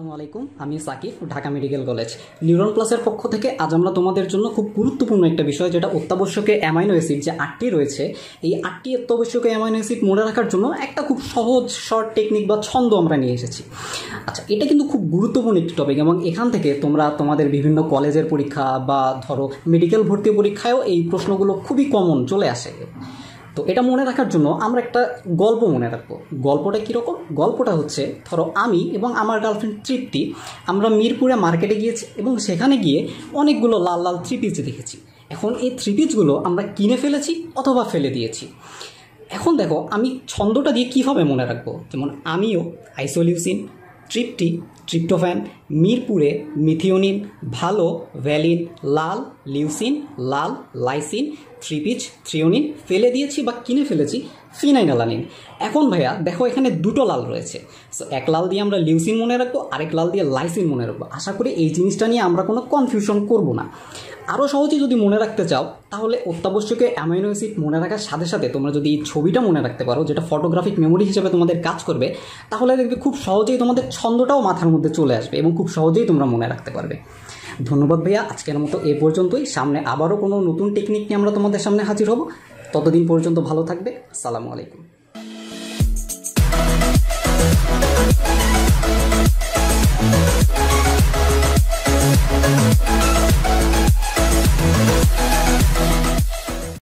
আসসালামাইকুম আলাইকুম আমি Sakib Dhaka medical college Neuron প্লাসের পক্ষ থেকে আজ আমরা তোমাদের জন্য খুব গুরুত্বপূর্ণ একটা বিষয় যেটা অত্যাবশ্যক অ্যামাইনো অ্যাসিড যে আটটি রয়েছে এই আটটি অত্যাবশ্যকে অ্যামাইনো অ্যাসিড মনে রাখার জন্য একটা খুব সহজ শর্ট টেকনিক বা ছন্দ আমরা নিয়ে এসেছি আচ্ছা এটা কিন্তু খুব গুরুত্বপূর্ণ একটি টপিক এবং এখান থেকে তোমরা তোমাদের বিভিন্ন কলেজের পরীক্ষা বা ধরো মেডিকেল ভর্তি পরীক্ষায়ও এই প্রশ্নগুলো খুবই কমন চলে আসে তো এটা মনে রাখার জন্য আমরা একটা গল্প মনে রাখবো গল্পটা কীরকম গল্পটা হচ্ছে ধরো আমি এবং আমার গার্লফ্রেন্ড তৃপ্তি আমরা মিরপুরে মার্কেটে গিয়েছি এবং সেখানে গিয়ে অনেকগুলো লাল লাল থ্রি পিস দেখেছি এখন এই থ্রি পিসগুলো আমরা কিনে ফেলেছি অথবা ফেলে দিয়েছি এখন দেখো আমি ছন্দটা দিয়ে কীভাবে মনে রাখবো যেমন আমিও আইসোলিউসিন ট্রিপটি ট্রিপ্টোফ্যান মিরপুরে মিথিওনিন ভালো ভ্যালিন লাল লিউসিন লাল লাইসিন থ্রিপিচ থ্রিওনিন ফেলে দিয়েছি বা কিনে ফেলেছি ফিনাইনালানিন এখন ভাইয়া দেখো এখানে দুটো লাল রয়েছে সো এক লাল দিয়ে আমরা লিউসিন মনে রাখবো আরেক লাল দিয়ে লাইসিন মনে রাখবো আশা করি এই জিনিসটা নিয়ে আমরা কোনো কনফিউশন করব না আরও সহজে যদি মনে রাখতে চাও তাহলে অত্যাবশ্যকীয় অ্যামাইনো অ্যাসিড মনে রাখার সাথে সাথে তোমরা যদি ছবিটা মনে রাখতে পারো যেটা ফটোগ্রাফিক মেমোরি হিসেবে তোমাদের কাজ করবে তাহলে দেখবে খুব সহজেই তোমাদের ছন্দটাও মাথার মধ্যে চলে আসবে এবং খুব সহজেই তোমরা মনে রাখতে পারবে ধন্যবাদ ভাইয়া আজকের মতো এ পর্যন্তই সামনে আবারও কোনো নতুন টেকনিক নিয়ে আমরা তোমাদের সামনে হাজির হব ততদিন পর্যন্ত ভালো থাকবে সালামু আলাইকুম